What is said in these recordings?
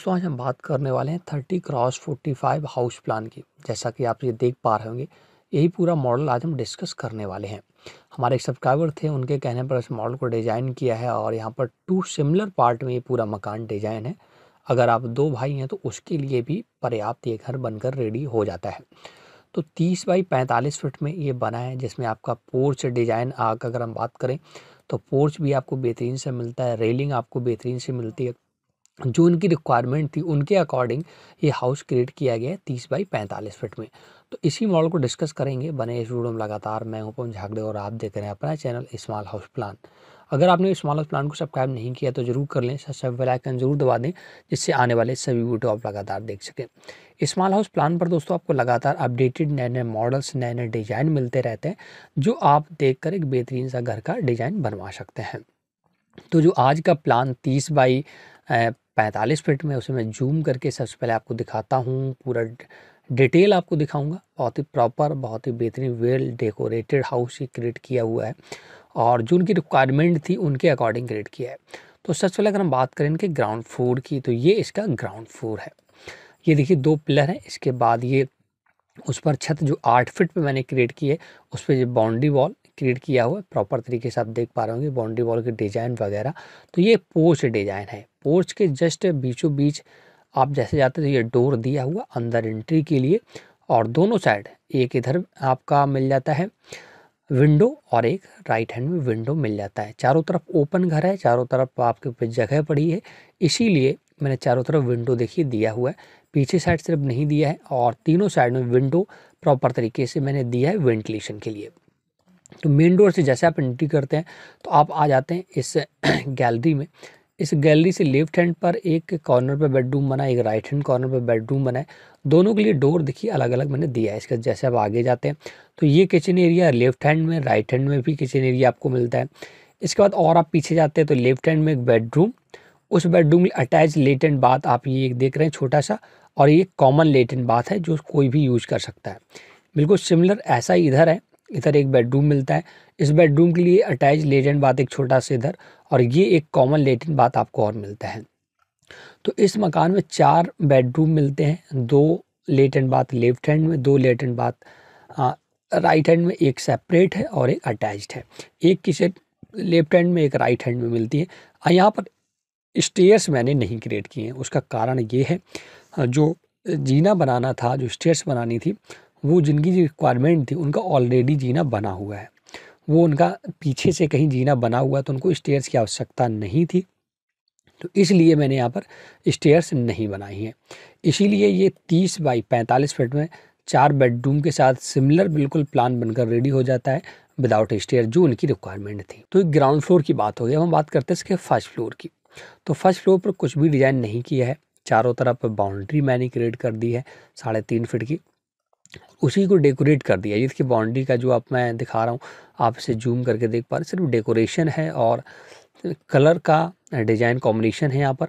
सो तो आज हम बात करने वाले हैं thirty cross forty five house plan की जैसा कि आप ये देख पा रहे होंगे यही पूरा मॉडल आज हम डिस्कस करने वाले हैं हमारे एक सब्सक्राइबर थे उनके कहने पर इस मॉडल को डिज़ाइन किया है और यहाँ पर टू सिमिलर पार्ट में ये पूरा मकान डिज़ाइन है अगर आप दो भाई हैं तो उसके लिए भी पर्याप्त ये घर बनकर रेडी हो जाता है तो तीस बाई पैंतालीस फीट में ये बना है जिसमें आपका पोर्च डिज़ाइन अगर हम बात करें तो पोर्च भी आपको बेहतरीन से मिलता है रेलिंग आपको बेहतरीन से मिलती है जो उनकी रिक्वायरमेंट थी उनके अकॉर्डिंग ये हाउस क्रिएट किया गया है तीस बाई पैंतालीस फिट में तो इसी मॉडल को डिस्कस करेंगे बने इस वीडियो में लगातार मैं हूं पवन झाकड़े और आप देख रहे हैं अपना चैनल स्मॉल हाउस प्लान अगर आपने स्मॉल हाउस प्लान को सब्सक्राइब नहीं किया तो जरूर कर लें सब्सक्राइब बेल आइकन जरूर दबा दें जिससे आने वाले सभी वीडियो आप लगातार देख सकें स्मॉल हाउस प्लान पर दोस्तों आपको लगातार अपडेटेड नए नए मॉडल्स नए नए डिज़ाइन मिलते रहते हैं जो आप देख एक बेहतरीन सा घर का डिज़ाइन बनवा सकते हैं तो जो आज का प्लान तीस बाई पैंतालीस मिनट में उसे मैं जूम करके सबसे पहले आपको दिखाता हूँ पूरा डिटेल आपको दिखाऊंगा बहुत ही प्रॉपर बहुत ही बेहतरीन वेल डेकोरेटेड हाउस ही क्रिएट किया हुआ है और जो उनकी रिक्वायरमेंट थी उनके अकॉर्डिंग क्रिएट किया है तो सबसे पहले अगर हम बात करें इनके ग्राउंड फ्लोर की तो ये इसका ग्राउंड फ्लोर है ये देखिए दो पिलर हैं इसके बाद ये उस पर छत जो आठ फिट पर मैंने क्रिएट की है उस पर बाउंड्री वॉल क्रिएट किया हुआ है प्रॉपर तरीके से आप देख पा रहे होंगे बाउंड्री वॉल के डिज़ाइन वगैरह तो ये पोर्च डिज़ाइन है पोर्च के जस्ट बीचों बीच आप जैसे जाते तो ये डोर दिया हुआ अंदर एंट्री के लिए और दोनों साइड एक इधर आपका मिल जाता है विंडो और एक राइट हैंड में विंडो मिल जाता है चारों तरफ ओपन घर है चारों तरफ आपके जगह पड़ी है इसीलिए मैंने चारों तरफ विंडो देखिए दिया हुआ है पीछे साइड सिर्फ नहीं दिया है और तीनों साइड में विंडो प्रॉपर तरीके से मैंने दिया है वेंटिलेशन के लिए तो मेन डोर से जैसे आप एंट्री करते हैं तो आप आ जाते हैं इस गैलरी में इस गैलरी से लेफ्ट हैंड पर एक कॉर्नर पर बेडरूम बना एक राइट हैंड कॉर्नर पर बेडरूम बना है दोनों के लिए डोर देखिए अलग अलग मैंने दिया है इसका जैसे आप आगे जाते हैं तो ये किचन एरिया लेफ्ट हैंड में राइट हैंड में भी किचन एरिया आपको मिलता है इसके बाद और आप पीछे जाते हैं तो लेफ्ट हैंड में एक बेडरूम उस बेडरूम में अटैच लेट एंड बाथ आप ये देख रहे हैं छोटा सा और ये कॉमन लेट एंड बाथ है जो कोई भी यूज कर सकता है बिल्कुल सिमिलर ऐसा ही इधर है इधर एक बेडरूम मिलता है इस बेडरूम के लिए अटैच लेटिन बात एक छोटा सा इधर और ये एक कॉमन लेटिन बात आपको और मिलता है तो इस मकान में चार बेडरूम मिलते हैं दो लेटिन बात लेफ्ट हैंड में दो लेटिन बात राइट हैंड में एक सेपरेट है और एक अटैच्ड है एक किसे लेफ्ट हैंड में एक राइट हैंड में मिलती है यहाँ पर स्टेयर्स मैंने नहीं क्रिएट किए हैं उसका कारण ये है जो जीना बनाना था जो स्टेयर्स बनानी थी वो जिनकी जो रिक्वायरमेंट थी उनका ऑलरेडी जीना बना हुआ है वो उनका पीछे से कहीं जीना बना हुआ तो उनको स्टेयर्स की आवश्यकता नहीं थी तो इसलिए मैंने यहाँ पर स्टेयर्स नहीं बनाई हैं इसीलिए ये तीस बाई पैंतालीस फीट में चार बेडरूम के साथ सिमिलर बिल्कुल प्लान बनकर रेडी हो जाता है विदाउट स्टेयर जो उनकी रिक्वायरमेंट थी तो ग्राउंड फ्लोर की बात हो गई हम बात करते हैं इसके फर्स्ट फ्लोर की तो फर्स्ट फ्लोर पर कुछ भी डिज़ाइन नहीं किया है चारों तरफ बाउंड्री मैंने क्रिएट कर दी है साढ़े तीन फिट की उसी को डेकोरेट कर दिया जिसकी बाउंड्री का जो आप मैं दिखा रहा हूँ आप इसे जूम करके देख पा रहे सिर्फ डेकोरेशन है और कलर का डिजाइन कॉम्बिनेशन है यहाँ पर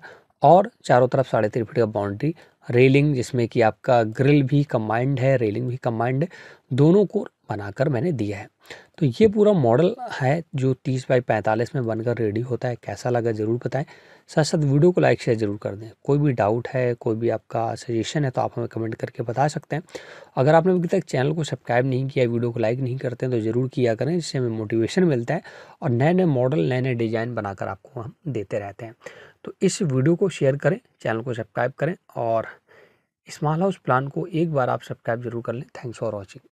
और चारों तरफ साढ़े तीन फीट का बाउंड्री रेलिंग जिसमें कि आपका ग्रिल भी कम्बाइंड है रेलिंग भी कम्बाइंड है दोनों को बनाकर मैंने दिया है तो ये पूरा मॉडल है जो तीस बाई पैंतालीस में बनकर रेडी होता है कैसा लगा ज़रूर बताएं साथ साथ वीडियो को लाइक शेयर ज़रूर कर दें कोई भी डाउट है कोई भी आपका सजेशन है तो आप हमें कमेंट करके बता सकते हैं अगर आपने अभी तक चैनल को सब्सक्राइब नहीं किया वीडियो को लाइक नहीं करते हैं तो ज़रूर किया करें जिससे हमें मोटिवेशन मिलता है और नए नए मॉडल नए नए डिज़ाइन बनाकर आपको हम देते रहते हैं तो इस वीडियो को शेयर करें चैनल को सब्सक्राइब करें और स्मॉल हाउस प्लान को एक बार आप सब्सक्राइब जरूर कर लें थैंक्स फॉर वॉचिंग